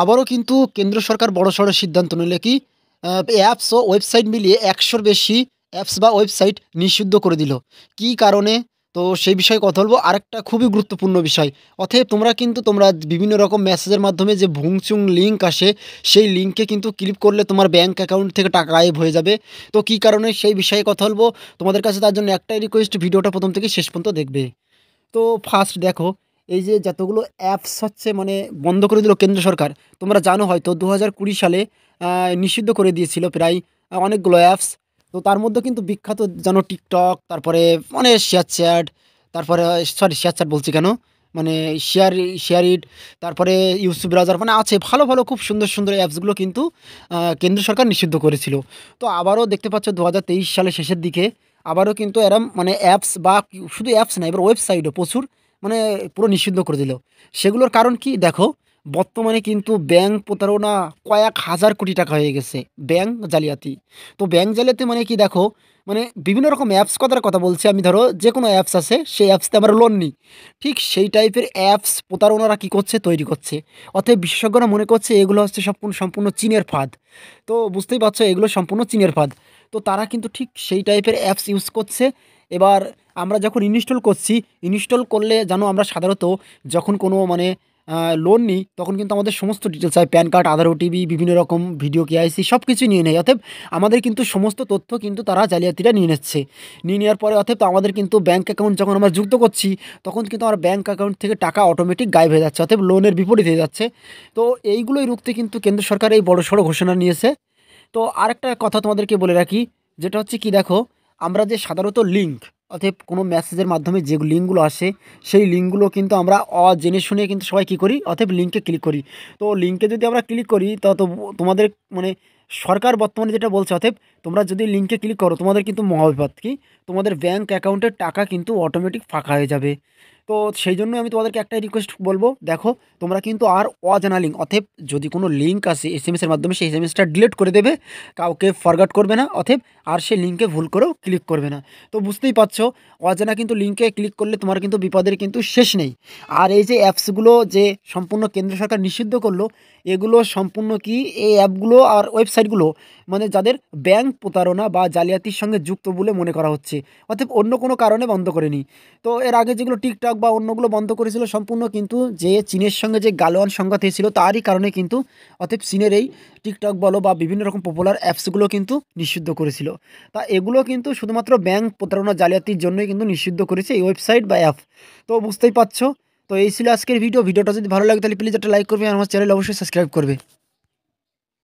আবারও কিন্তু কেন্দ্র সরকার বড়সড় সিদ্ধান্ত নিলে কি অ্যাপস ও ওয়েবসাইট মিলিয়ে একশোর বেশি অ্যাপস বা ওয়েবসাইট নিষিদ্ধ করে দিল কি কারণে তো সেই বিষয়ে কথা বলবো আরেকটা খুবই গুরুত্বপূর্ণ বিষয় অথবা তোমরা কিন্তু তোমরা বিভিন্ন রকম মেসেজের মাধ্যমে যে ভুংচুং লিঙ্ক আসে সেই লিঙ্কে কিন্তু ক্লিক করলে তোমার ব্যাঙ্ক অ্যাকাউন্ট থেকে টাকা গায়েব হয়ে যাবে তো কি কারণে সেই বিষয়ে কথা বলবো তোমাদের কাছে তার জন্য একটাই রিকোয়েস্ট ভিডিওটা প্রথম থেকে শেষ পর্যন্ত দেখবে তো ফার্স্ট দেখো এই যে যতগুলো অ্যাপস হচ্ছে মানে বন্ধ করে দিল কেন্দ্র সরকার তোমরা জানো হয়তো দু সালে নিষিদ্ধ করে দিয়েছিল প্রায় অনেকগুলো অ্যাপস তো তার মধ্যে কিন্তু বিখ্যাত জানো টিকটক তারপরে মানে শেয়ার চ্যাট তারপরে সরি শেয়ার চ্যাট বলছি কেন মানে শেয়ার শেয়ার ইট তারপরে ইউসু ব্রাউজার মানে আছে ভালো ভালো খুব সুন্দর সুন্দর অ্যাপসগুলো কিন্তু কেন্দ্র সরকার নিষিদ্ধ করেছিল তো আবারও দেখতে পাচ্ছ দু সালে শেষের দিকে আবারও কিন্তু এরম মানে অ্যাপস বা শুধু অ্যাপস না এবার ওয়েবসাইটও প্রচুর মানে পুরো নিষিদ্ধ করে দিল সেগুলোর কারণ কি দেখো বর্তমানে কিন্তু ব্যাংক প্রতারণা কয়েক হাজার কোটি টাকা হয়ে গেছে ব্যাংক জালিয়াতি তো ব্যাংক জালিয়াতি মানে কি দেখো মানে বিভিন্ন রকম অ্যাপস কথার কথা বলছি আমি ধরো যে কোনো অ্যাপস আছে সেই অ্যাপসতে আমরা লোন নিই ঠিক সেই টাইপের অ্যাপস প্রতারণারা কী করছে তৈরি করছে অতএব বিশেষজ্ঞরা মনে করছে এগুলো হচ্ছে সম্পূর্ণ সম্পূর্ণ চীনের ফাঁদ তো বুঝতেই পারছো এগুলো সম্পূর্ণ চীনের ফাঁদ তো তারা কিন্তু ঠিক সেই টাইপের অ্যাপস ইউজ করছে এবার আমরা যখন ইনস্টল করছি ইনস্টল করলে জানো আমরা সাধারণত যখন কোনো মানে লোন নিই তখন কিন্তু আমাদের সমস্ত ডিটেলস হয় প্যান কার্ড আধার ওটিভি বিভিন্ন রকম ভিডিও কেআইসি সব কিছু নিয়ে নেয় অতএব আমাদের কিন্তু সমস্ত তথ্য কিন্তু তারা জালিয়াতিটা নিয়ে নিচ্ছে নিয়ে নেওয়ার পরে অতএব আমাদের কিন্তু ব্যাঙ্ক অ্যাকাউন্ট যখন আমরা যুক্ত করছি তখন কিন্তু আমার ব্যাঙ্ক অ্যাকাউন্ট থেকে টাকা অটোমেটিক গায়েব হয়ে যাচ্ছে অতএব লোনের বিপরীত হয়ে যাচ্ছে তো এইগুলোই রুখতে কিন্তু কেন্দ্র সরকার এই বড়সড় ঘোষণা নিয়েছে তো আরেকটা কথা তোমাদেরকে বলে রাখি যেটা হচ্ছে কি দেখো আমরা যে সাধারণত লিঙ্ক অর্থাৎ কোনো মেসেজের মাধ্যমে যে লিঙ্কগুলো আসে সেই লিঙ্কগুলো কিন্তু আমরা জেনে শুনে কিন্তু সবাই কী করি অর্থাৎ লিঙ্কে ক্লিক করি তো লিঙ্কে যদি আমরা ক্লিক করি তা তো তোমাদের মানে সরকার বর্তমানে যেটা বলছে অতএব তোমরা যদি লিঙ্কে ক্লিক করো তোমাদের কিন্তু মহাবিপদ কি তোমাদের ব্যাঙ্ক অ্যাকাউন্টের টাকা কিন্তু অটোমেটিক ফাঁকা হয়ে যাবে তো সেই জন্য আমি তোমাদেরকে একটাই রিকোয়েস্ট বলবো দেখো তোমরা কিন্তু আর অজানা লিঙ্ক অথেব যদি কোনো লিঙ্ক আসে এস এম এসের মাধ্যমে সেই এস এম এসটা ডিলিট করে দেবে কাউকে ফরগাট করবে না অথেব আর সেই লিঙ্কে ভুল করেও ক্লিক করবে না তো বুঝতেই পারছো অজানা কিন্তু লিঙ্কে ক্লিক করলে তোমার কিন্তু বিপদের কিন্তু শেষ নেই আর এই যে অ্যাপসগুলো যে সম্পূর্ণ কেন্দ্র সরকার নিষিদ্ধ করলো এগুলো সম্পূর্ণ কি এই অ্যাপগুলো আর ওয়েবসাইটগুলো মানে যাদের ব্যাংক প্রতারণা বা জালিয়াতির সঙ্গে যুক্ত বলে মনে করা হচ্ছে অর্থাৎ অন্য কোনো কারণে বন্ধ করেনি তো এর আগে যেগুলো টিকটক ইরাক বা অন্যগুলো বন্ধ করেছিল সম্পূর্ণ কিন্তু যে চীনের সঙ্গে যে গালোয়ান সংঘাত হয়েছিল তারই কারণে কিন্তু অতএব চীনের এই টিকটক বলো বা বিভিন্ন রকম পপুলার অ্যাপসগুলো কিন্তু নিষিদ্ধ করেছিল তা এগুলো কিন্তু শুধুমাত্র ব্যাংক প্রতারণা জালিয়াতির জন্যই কিন্তু নিষিদ্ধ করেছে এই ওয়েবসাইট বা অ্যাপ তো বুঝতেই পারছো তো এই ছিল আজকের ভিডিও ভিডিওটা যদি ভালো লাগে তাহলে প্লিজ একটা লাইক করবে আমার চ্যানেল অবশ্যই সাবস্ক্রাইব করবে